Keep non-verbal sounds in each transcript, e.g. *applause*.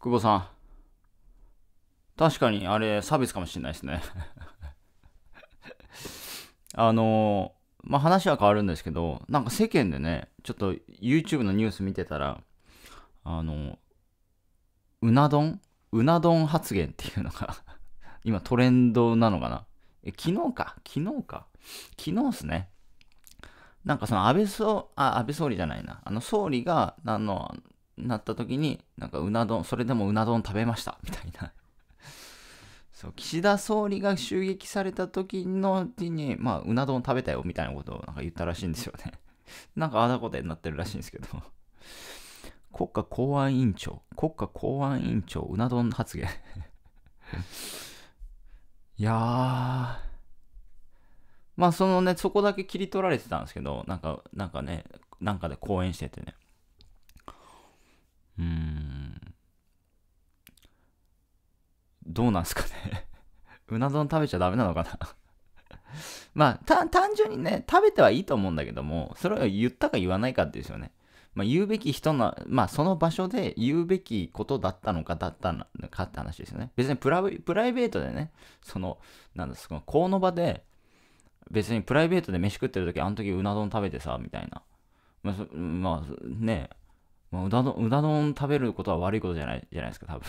久保さん。確かに、あれ、差別かもしれないですね *laughs* あのー、まあ、話は変わるんですけど、なんか世間でね、ちょっと YouTube のニュース見てたら、あの、うな丼うな丼発言っていうのが今トレンドなのかなえ、昨日か昨日か昨日っすね。なんかその安倍総、あ、安倍総理じゃないな。あの総理が、あの、なった時に、なんかうな丼、それでもうな丼食べました、*laughs* みたいなそう、岸田総理が襲撃された時の時に、まあ、うな丼食べたよ、みたいなことをなんか言ったらしいんですよね *laughs* なんかあだこでになってるらしいんですけど国家公安委員長、国家公安委員長、うな丼発言。*laughs* いやー、まあそのね、そこだけ切り取られてたんですけど、なんか、なんかね、なんかで講演しててね。うーん。どうなんすかね *laughs* うな丼食べちゃダメなのかな *laughs* まあ、単純にね、食べてはいいと思うんだけども、それを言ったか言わないかってですよね。まあ、言うべき人の、まあ、その場所で言うべきことだったのか、だったのかって話ですよね。別にプラプライベートでね、その、なんですか、この場で、別にプライベートで飯食ってる時、あの時うな丼食べてさ、みたいな。まあ、まあ、ねまあ、うだう丼食べることは悪いことじゃないじゃないですか、多分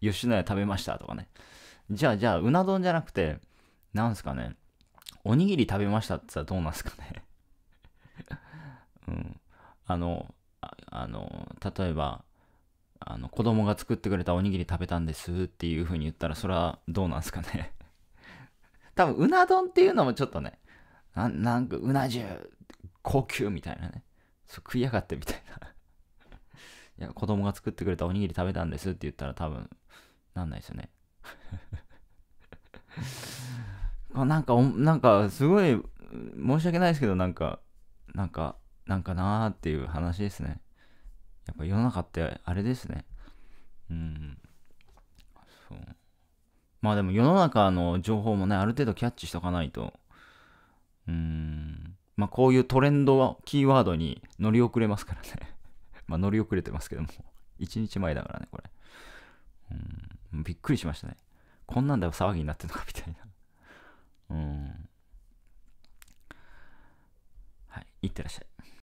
吉野家食べましたとかね。じゃあ、じゃあ、うな丼じゃなくて、なんすかね、おにぎり食べましたって言ったらどうなんすかねうん。あの、あの、例えば、あの、子供が作ってくれたおにぎり食べたんですっていう風に言ったら、それはどうなんすかね多分、うな丼っていうのもちょっとね、ななんか、うな重、高級みたいなね。食いやがってみたいな *laughs* いや、子供が作ってくれたおにぎり食べたんですって言ったら多分、なんないですよねあ *laughs* なんか、なんか、すごい、申し訳ないですけど、なんか、なんか、なんかなーっていう話ですね。やっぱ世の中ってあれですね。うん。そう。まあでも世の中の情報もね、ある程度キャッチしとかないと、うーん。まあ、こういうトレンド、キーワードに乗り遅れますからね *laughs* ま乗り遅れてますけども1日前だからね、これ。うん、びっくりしましたね。こんなんだよ、騒ぎになってるのか、みたいな。うん。はい、いってらっしゃい。